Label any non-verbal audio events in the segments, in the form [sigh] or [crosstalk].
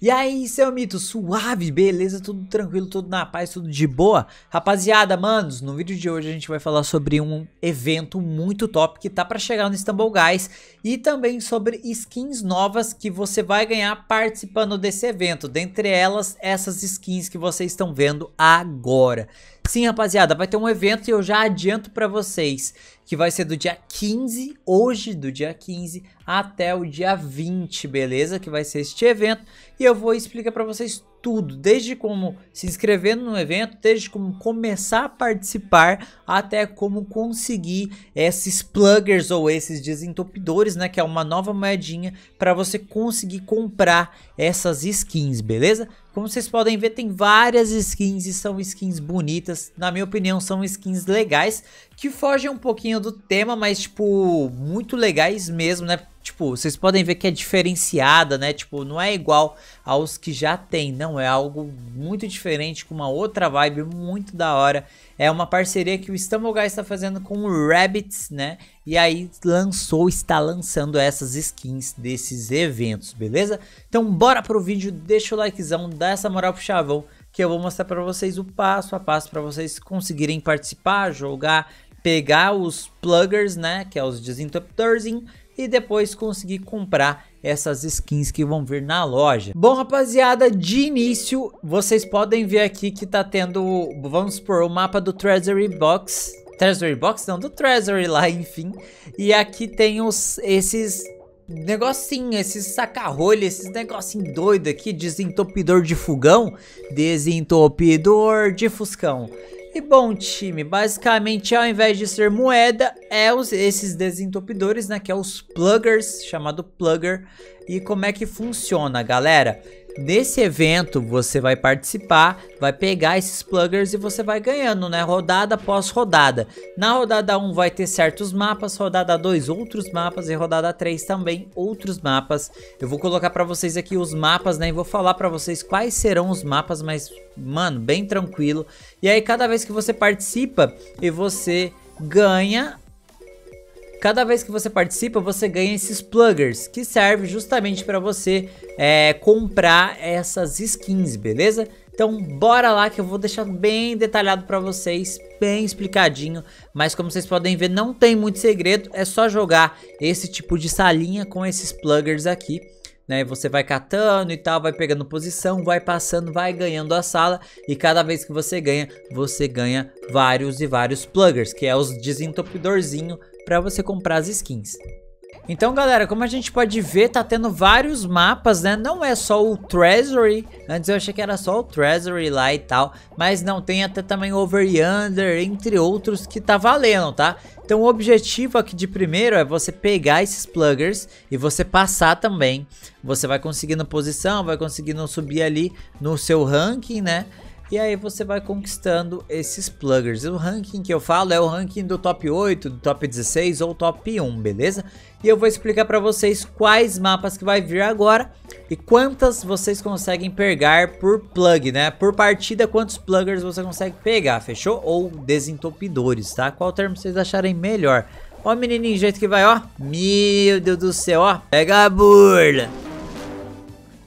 E aí, seu mito, suave, beleza? Tudo tranquilo, tudo na paz, tudo de boa? Rapaziada, manos, no vídeo de hoje a gente vai falar sobre um evento muito top que tá para chegar no Istanbul Guys e também sobre skins novas que você vai ganhar participando desse evento. Dentre elas, essas skins que vocês estão vendo agora. Sim, rapaziada, vai ter um evento e eu já adianto para vocês que vai ser do dia 15, hoje do dia 15 até o dia 20, beleza? Que vai ser este evento e eu vou explicar para vocês tudo, desde como se inscrever no evento, desde como começar a participar, até como conseguir esses pluggers ou esses desentupidores, né, que é uma nova moedinha para você conseguir comprar essas skins, beleza? Como vocês podem ver, tem várias skins e são skins bonitas. Na minha opinião, são skins legais, que fogem um pouquinho do tema, mas, tipo, muito legais mesmo, né? Tipo, vocês podem ver que é diferenciada, né? Tipo, não é igual aos que já tem, não. É algo muito diferente, com uma outra vibe muito da hora. É uma parceria que o Stumble está fazendo com o Rabbits, né? E aí lançou, está lançando essas skins desses eventos, beleza? Então bora pro vídeo, deixa o likezão, dá essa moral pro chavão que eu vou mostrar para vocês o passo a passo para vocês conseguirem participar, jogar, pegar os pluggers, né, que é os desentuptores e depois conseguir comprar essas skins que vão vir na loja. Bom, rapaziada, de início, vocês podem ver aqui que tá tendo, vamos supor, o mapa do Treasury Box, Treasury Box, não, do Treasury lá, enfim. E aqui tem os, esses negocinho, esses sacarrolho, esses negocinho doido aqui, desentupidor de fogão, desentupidor de fuscão. E bom time, basicamente ao invés de ser moeda, é os, esses desentupidores, né, que é os pluggers, chamado plugger. E como é que funciona, galera? Nesse evento você vai participar, vai pegar esses pluggers e você vai ganhando, né? Rodada após rodada. Na rodada 1 vai ter certos mapas, rodada 2 outros mapas e rodada 3 também outros mapas. Eu vou colocar para vocês aqui os mapas, né? E vou falar para vocês quais serão os mapas, mas mano, bem tranquilo. E aí cada vez que você participa e você ganha Cada vez que você participa, você ganha esses pluggers, que serve justamente para você é, comprar essas skins, beleza? Então bora lá que eu vou deixar bem detalhado para vocês, bem explicadinho, mas como vocês podem ver não tem muito segredo, é só jogar esse tipo de salinha com esses pluggers aqui né? Você vai catando e tal, vai pegando posição, vai passando, vai ganhando a sala e cada vez que você ganha, você ganha vários e vários pluggers, que é os desentupidorzinho para você comprar as skins. Então, galera, como a gente pode ver, tá tendo vários mapas, né? Não é só o Treasury. Antes eu achei que era só o Treasury lá e tal. Mas não, tem até também Over Yonder, entre outros, que tá valendo, tá? Então, o objetivo aqui de primeiro é você pegar esses pluggers e você passar também. Você vai conseguindo posição, vai conseguindo subir ali no seu ranking, né? E aí você vai conquistando esses pluggers. O ranking que eu falo é o ranking do top 8, do top 16 ou top 1, beleza? E eu vou explicar para vocês quais mapas que vai vir agora e quantas vocês conseguem pegar por plug, né? Por partida, quantos pluggers você consegue pegar, fechou? Ou desentupidores, tá? Qual termo vocês acharem melhor? Ó o menininho, jeito que vai, ó. Meu Deus do céu, ó. Pega a burla.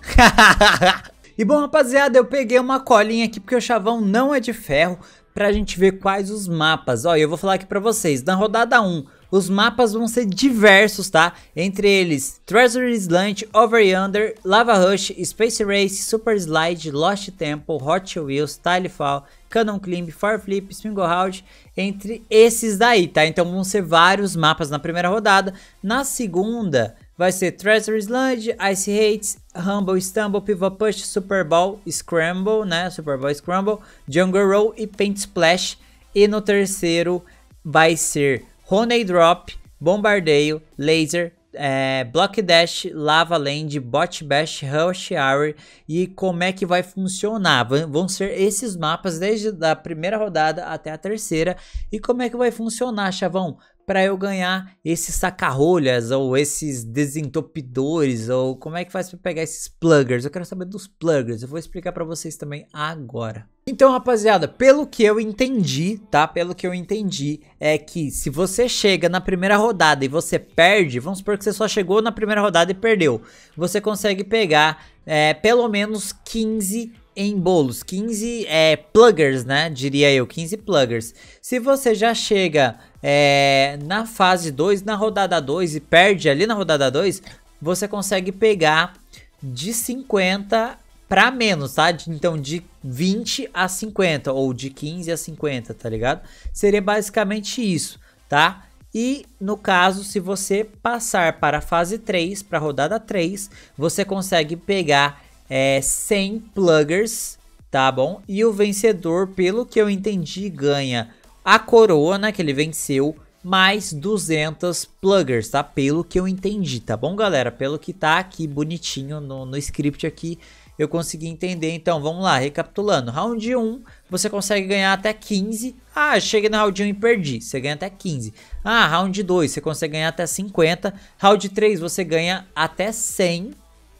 Hahaha. [laughs] E bom, rapaziada, eu peguei uma colinha aqui porque o chavão não é de ferro pra gente ver quais os mapas. Ó, eu vou falar aqui pra vocês, na rodada 1, os mapas vão ser diversos, tá? Entre eles, Treasury Island, Over Yonder, Lava Rush, Space Race, Super Slide, Lost Temple, Hot Wheels, Fall, Cannon Climb, Far Flip, Spingle Round, entre esses daí, tá? Então vão ser vários mapas na primeira rodada. Na segunda vai ser Treasury Sludge, Ice Hates, Humble Stumble, Pivot Push, Super Scramble, né? Super Ball Scramble, Jungle Roll e Paint Splash. E no terceiro vai ser Honey Drop, Bombardeio, Laser, é, Block Dash, Lava Land, Bot Bash, Rush Hour e como é que vai funcionar. Vão ser esses mapas desde a primeira rodada até a terceira e como é que vai funcionar, chavão? Para eu ganhar esses sacarrolhas ou esses desentupidores ou como é que faz para pegar esses pluggers? Eu quero saber dos pluggers. Eu vou explicar para vocês também agora. Então, rapaziada, pelo que eu entendi, tá? Pelo que eu entendi, é que se você chega na primeira rodada e você perde, vamos supor que você só chegou na primeira rodada e perdeu, você consegue pegar é, pelo menos 15 em bolos, 15 é, pluggers, né? Diria eu, 15 pluggers. Se você já chega é, na fase 2, na rodada 2 e perde ali na rodada 2, você consegue pegar de 50 para menos, tá? Então de 20 a 50 ou de 15 a 50, tá ligado? Seria basicamente isso, tá? E no caso, se você passar para a fase 3, para a rodada 3, você consegue pegar é, 100 pluggers, tá bom? E o vencedor, pelo que eu entendi, ganha a coroa né? que ele venceu, mais 200 pluggers, tá? Pelo que eu entendi, tá bom, galera? Pelo que tá aqui bonitinho no, no script aqui eu consegui entender. Então vamos lá, recapitulando. Round 1, você consegue ganhar até 15. Ah, cheguei no round 1 e perdi. Você ganha até 15. Ah, round 2, você consegue ganhar até 50. Round 3, você ganha até 100.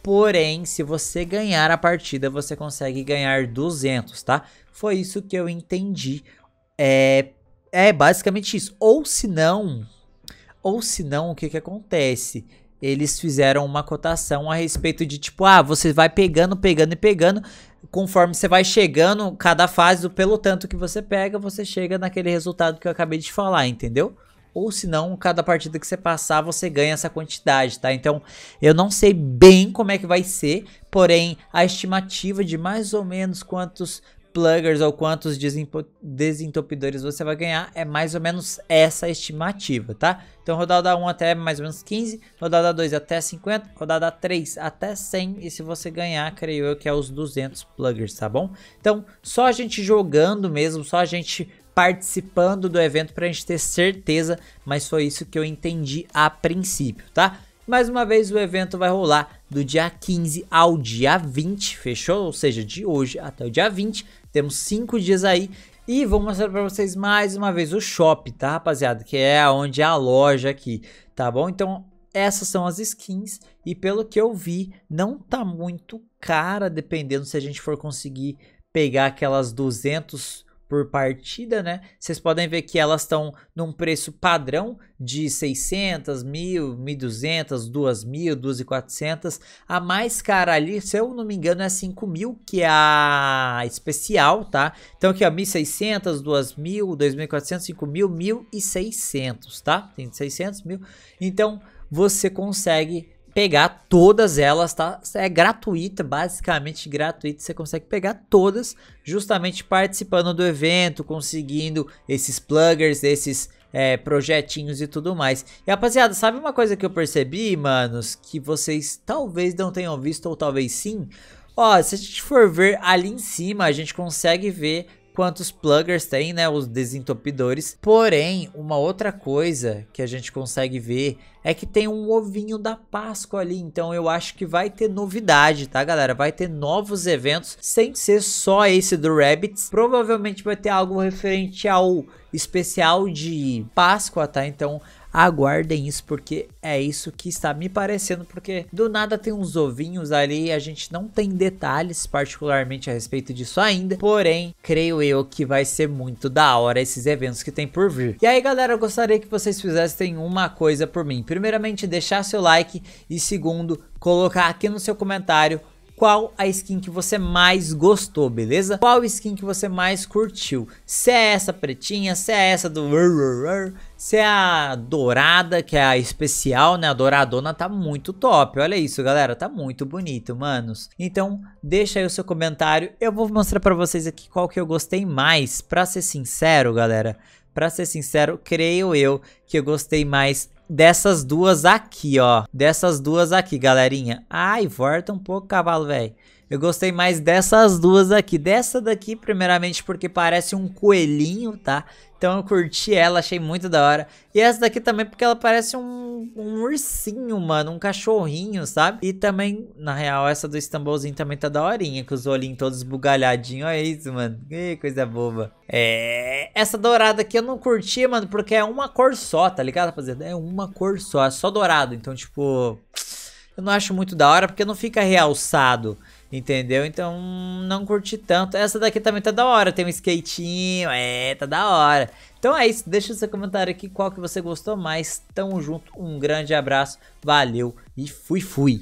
Porém, se você ganhar a partida, você consegue ganhar 200, tá? Foi isso que eu entendi. É, é basicamente isso. Ou se não, ou se não, o que que acontece? eles fizeram uma cotação a respeito de tipo, ah, você vai pegando, pegando e pegando, conforme você vai chegando, cada fase, pelo tanto que você pega, você chega naquele resultado que eu acabei de falar, entendeu? Ou se não, cada partida que você passar, você ganha essa quantidade, tá? Então, eu não sei bem como é que vai ser, porém, a estimativa de mais ou menos quantos pluggers ou quantos desentupidores você vai ganhar, é mais ou menos essa estimativa, tá? Então rodada 1 até mais ou menos 15, rodada 2 até 50, rodada 3 até 100 e se você ganhar, creio eu que é os 200 pluggers, tá bom? Então só a gente jogando mesmo, só a gente participando do evento para a gente ter certeza, mas foi isso que eu entendi a princípio, tá? Mais uma vez, o evento vai rolar do dia 15 ao dia 20, fechou? Ou seja, de hoje até o dia 20. Temos cinco dias aí e vou mostrar para vocês mais uma vez o shop, tá rapaziada? Que é onde é a loja aqui, tá bom? Então essas são as skins e pelo que eu vi não tá muito cara, dependendo se a gente for conseguir pegar aquelas 200 por partida, né? Vocês podem ver que elas estão num preço padrão de 600, 1000, 1200, 2000, 2400. A mais cara ali, se eu não me engano, é 5000, que é a especial, tá? Então aqui ó, 1600, 2000, 2400, 5000, 1600, tá? Tem 600, 1000. Então você consegue pegar todas elas, tá? É gratuita, basicamente gratuita. Você consegue pegar todas, justamente participando do evento, conseguindo esses pluggers, esses é, projetinhos e tudo mais. E rapaziada, sabe uma coisa que eu percebi, manos? Que vocês talvez não tenham visto, ou talvez sim. Ó, se a gente for ver ali em cima, a gente consegue ver quantos pluggers tem, né, os desentupidores. Porém, uma outra coisa que a gente consegue ver é que tem um ovinho da Páscoa ali, então eu acho que vai ter novidade, tá, galera? Vai ter novos eventos, sem ser só esse do Rabbits. Provavelmente vai ter algo referente ao especial de Páscoa, tá? Então Aguardem isso, porque é isso que está me parecendo, porque do nada tem uns ovinhos ali, a gente não tem detalhes particularmente a respeito disso ainda, porém, creio eu que vai ser muito da hora esses eventos que tem por vir. E aí, galera, eu gostaria que vocês fizessem uma coisa por mim. Primeiramente, deixar seu like e segundo, colocar aqui no seu comentário qual a skin que você mais gostou, beleza? Qual skin que você mais curtiu? Se é essa pretinha, se é essa do... Se é a dourada, que é a especial, né? A douradona tá muito top. Olha isso, galera. Tá muito bonito, manos. Então, deixa aí o seu comentário. Eu vou mostrar pra vocês aqui qual que eu gostei mais. Pra ser sincero, galera... Pra ser sincero, creio eu que eu gostei mais dessas duas aqui, ó. Dessas duas aqui, galerinha. Ai, volta um pouco, cavalo, velho. Eu gostei mais dessas duas aqui. Dessa daqui, primeiramente, porque parece um coelhinho, tá? Então eu curti ela, achei muito da hora. E essa daqui também porque ela parece um, um ursinho, mano, um cachorrinho, sabe? E também, na real, essa do Istanbulzinho também tá da horinha, com os olhinhos todos bugalhadinhos. Olha isso, mano. Que coisa boba. É... Essa dourada aqui eu não curti, mano, porque é uma cor só, tá ligado, rapaziada? É uma cor só, é só dourado. Então, tipo... Eu não acho muito da hora porque não fica realçado. Entendeu? Então não curti tanto. Essa daqui também tá da hora. Tem um skatinho. É, tá da hora. Então é isso. Deixa o seu comentário aqui qual que você gostou mais. Tamo junto. Um grande abraço. Valeu e fui fui.